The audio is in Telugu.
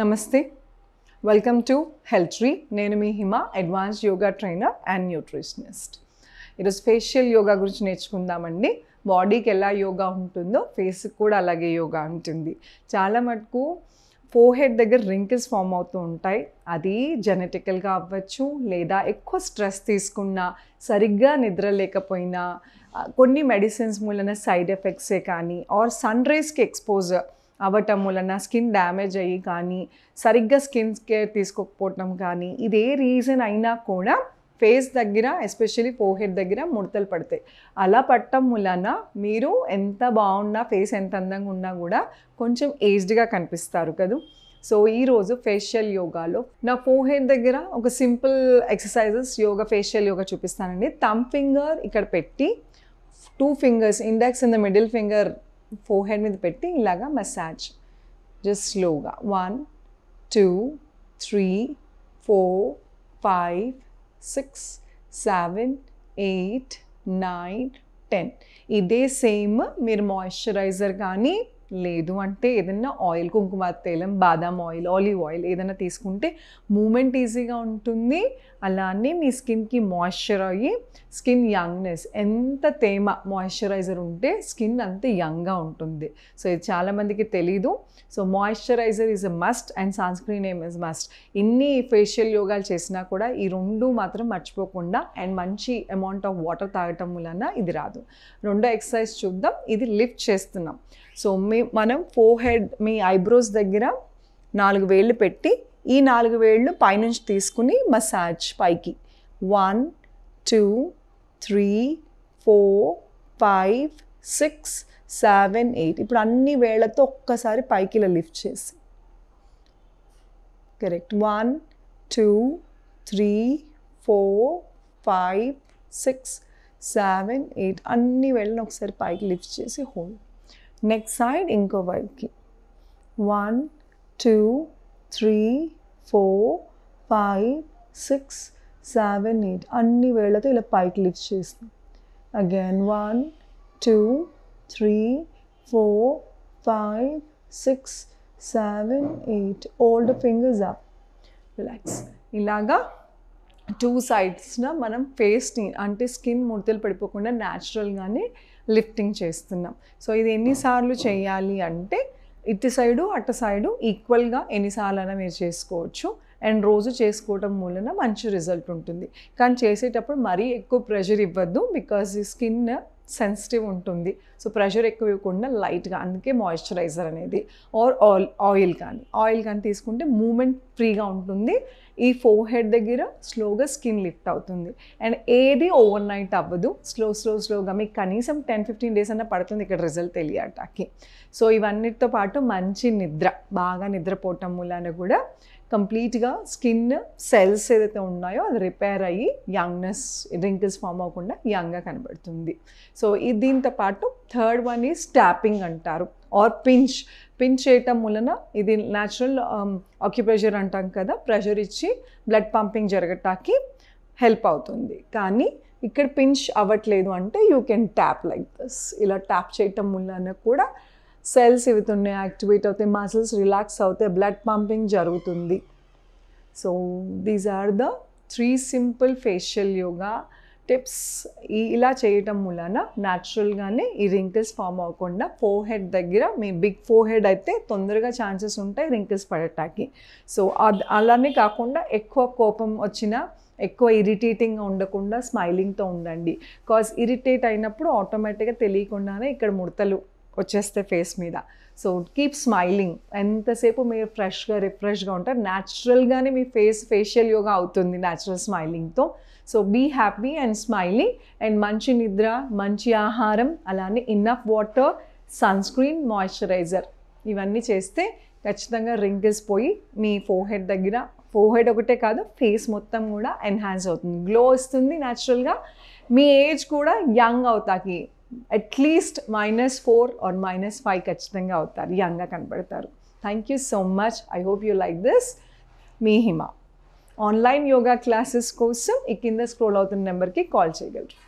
నమస్తే వెల్కమ్ టు హెల్త్ ట్రీ నేను మీ Hima advanced yoga trainer and nutritionist ఈరోజు ఫేషియల్ యోగా గురించి నేర్చుకుందామండి బాడీకి ఎలా యోగా ఉంటుందో ఫేస్కి కూడా అలాగే యోగా ఉంటుంది చాలా మటుకు ఫోహెడ్ దగ్గర రింకిల్స్ ఫామ్ అవుతూ ఉంటాయి అది జెనెటికల్గా అవ్వచ్చు లేదా ఎక్కువ స్ట్రెస్ తీసుకున్నా సరిగ్గా నిద్ర లేకపోయినా కొన్ని మెడిసిన్స్ మూలన సైడ్ ఎఫెక్ట్సే కానీ ఆర్ సన్ రేస్కి ఎక్స్పోజర్ అవ్వటం వలన స్కిన్ డ్యామేజ్ అయ్యి కానీ సరిగ్గా స్కిన్ కేర్ తీసుకోకపోవటం కానీ ఇది ఏ రీజన్ అయినా కూడా ఫేస్ దగ్గర ఎస్పెషలీ ఫోహెడ్ దగ్గర ముడతలు పడతాయి అలా పట్టడం వలన మీరు ఎంత బాగున్నా ఫేస్ ఎంత అందంగా ఉన్నా కూడా కొంచెం ఏజ్డ్గా కనిపిస్తారు కదా సో ఈరోజు ఫేషియల్ యోగాలో నా ఫోహెడ్ దగ్గర ఒక simple exercises yoga facial yoga చూపిస్తానండి థమ్ ఫింగర్ ఇక్కడ పెట్టి two fingers index in the middle finger forehead మీద పెట్టి ఇలాగా మసాజ్ జస్ట్ స్లోగా one two three four five six seven eight nine ten ఇదే సేమ్ మీరు మాయిశ్చరైజర్ కానీ లేదు అంటే ఏదైనా ఆయిల్ కుంకుమ తైలం బాదాం ఆయిల్ ఆలివ్ ఆయిల్ ఏదైనా తీసుకుంటే మూమెంట్ ఈజీగా ఉంటుంది అలానే మీ స్కిన్కి మాయిశ్చర్ అయ్యి స్కిన్ యంగ్నెస్ ఎంత తేమ మాయిశ్చరైజర్ ఉంటే స్కిన్ అంత యంగ్గా ఉంటుంది సో ఇది చాలామందికి తెలీదు so moisturiser is a must and sunscreen um is must ఇన్ని ఫేషియల్ యోగాలు చేసినా కూడా ఈ రెండు మాత్రం మర్చిపోకుండా అండ్ మంచి అమౌంట్ ఆఫ్ వాటర్ తాగటం వలన ఇది రాదు రెండో ఎక్సర్సైజ్ చూద్దాం ఇది లిఫ్ట్ చేస్తున్నాం సో మీ మనం ఫోర్ హెడ్ మీ ఐబ్రోస్ దగ్గర నాలుగు వేళ్ళు పెట్టి ఈ నాలుగు వేళ్ళు పైనుంచి తీసుకుని మసాజ్ పైకి one two three four five six seven eight ఇప్పుడు అన్ని వేళ్లతో ఒక్కసారి పైకి ఇలా లిఫ్ట్ చేసి correct one two three four five six seven eight అన్ని వేళ్ళని ఒకసారి పైకి లిఫ్ట్ చేసి హోల్డ్ నెక్స్ట్ సైడ్ ఇంకో వైపుకి one two three four five six seven eight అన్ని వేళ్ళతో ఇలా పైకి లిఫ్ట్ చేస్తాం again one two three four five six seven eight hold fingers up relax ఇలాగా టూ సైడ్స్న మనం ఫేస్ని అంటే స్కిన్ ముడతలు పడిపోకుండా న్యాచురల్గానే లిఫ్టింగ్ చేస్తున్నాం సో ఇది ఎన్నిసార్లు చేయాలి అంటే ఇటు సైడు అటు సైడు ఈక్వల్గా ఎన్నిసార్లు అయినా మీరు చేసుకోవచ్చు అండ్ రోజు చేసుకోవడం మూలన మంచి రిజల్ట్ ఉంటుంది కానీ చేసేటప్పుడు మరీ ఎక్కువ ప్రెషర్ ఇవ్వద్దు బికాజ్ ఈ స్కిన్ సెన్సిటివ్ ఉంటుంది సో ప్రెషర్ ఎక్కువ ఇవ్వకుండా లైట్గా అందుకే మాయిశ్చరైజర్ అనేది ఆర్ ఆయిల్ ఆయిల్ కానీ ఆయిల్ కానీ తీసుకుంటే మూమెంట్ ఫ్రీగా ఉంటుంది ఈ ఫోర్ హెడ్ దగ్గర స్లోగా స్కిన్ లిఫ్ట్ అవుతుంది అండ్ ఏది ఓవర్ నైట్ అవ్వదు స్లో స్లో స్లోగా మీకు కనీసం టెన్ ఫిఫ్టీన్ డేస్ అన్నా పడుతుంది ఇక్కడ రిజల్ట్ తెలియటాకి సో ఇవన్నిటితో పాటు మంచి నిద్ర బాగా నిద్రపోవటం మూలాన కూడా కంప్లీట్గా స్కిన్ సెల్స్ ఏదైతే ఉన్నాయో అది రిపేర్ అయ్యి యంగ్నెస్ రింకిల్స్ ఫామ్ అవ్వకుండా యంగ్గా కనబడుతుంది సో ఇది దీంతో పాటు థర్డ్ వన్ ఈజ్ ట్యాపింగ్ అంటారు ఆర్ పించ్ పించ్ చేయటం వలన ఇది న్యాచురల్ ఆక్యుప్రెషర్ అంటాం కదా ప్రెషర్ ఇచ్చి బ్లడ్ పంపింగ్ జరగటానికి హెల్ప్ అవుతుంది కానీ ఇక్కడ పించ్ అవ్వట్లేదు అంటే you can tap like this ఇలా ట్యాప్ చేయటం వలన కూడా సెల్స్ ఇవి ఉన్నాయి యాక్టివేట్ అవుతాయి మసిల్స్ రిలాక్స్ అవుతాయి బ్లడ్ పంపింగ్ జరుగుతుంది so these are the three simple facial yoga tips ఇలా చేయటం మూలన న్యాచురల్గానే ఈ రింకిల్స్ ఫామ్ అవ్వకుండా ఫోర్ హెడ్ దగ్గర మీ బిగ్ ఫోర్ హెడ్ అయితే తొందరగా ఛాన్సెస్ ఉంటాయి రింకిల్స్ పడటానికి సో అలానే కాకుండా ఎక్కువ కోపం వచ్చిన ఎక్కువ ఇరిటేటింగ్గా ఉండకుండా స్మైలింగ్తో ఉండండి కాజ్ ఇరిటేట్ అయినప్పుడు ఆటోమేటిక్గా తెలియకుండానే ఇక్కడ ముడతలు వచ్చేస్తే ఫేస్ మీద సో కీప్ స్మైలింగ్ ఎంతసేపు మీరు ఫ్రెష్గా రిఫ్రెష్గా ఉంటారు న్యాచురల్గానే మీ ఫేస్ ఫేషియల్ యోగా అవుతుంది న్యాచురల్ స్మైలింగ్తో so be happy and smiling and మంచి నిద్ర మంచి ఆహారం అలానే enough water sunscreen moisturiser ఇవన్నీ చేస్తే ఖచ్చితంగా రింకిల్స్ పోయి మీ ఫోహెడ్ దగ్గర ఫోహెడ్ ఒకటే కాదు ఫేస్ మొత్తం కూడా ఎన్హాన్స్ అవుతుంది గ్లో వస్తుంది న్యాచురల్గా మీ ఏజ్ కూడా యంగ్ అవుతాకి at least minus four or minus five ఖచ్చితంగా అవుతారు యంగ్గా కనపడతారు thank you so much I hope you like this మీ హిమ ఆన్లైన్ యోగా క్లాసెస్ కోసం ఈ కింద స్క్రోల్ అవుతున్న నెంబర్కి కాల్ చేయగలరు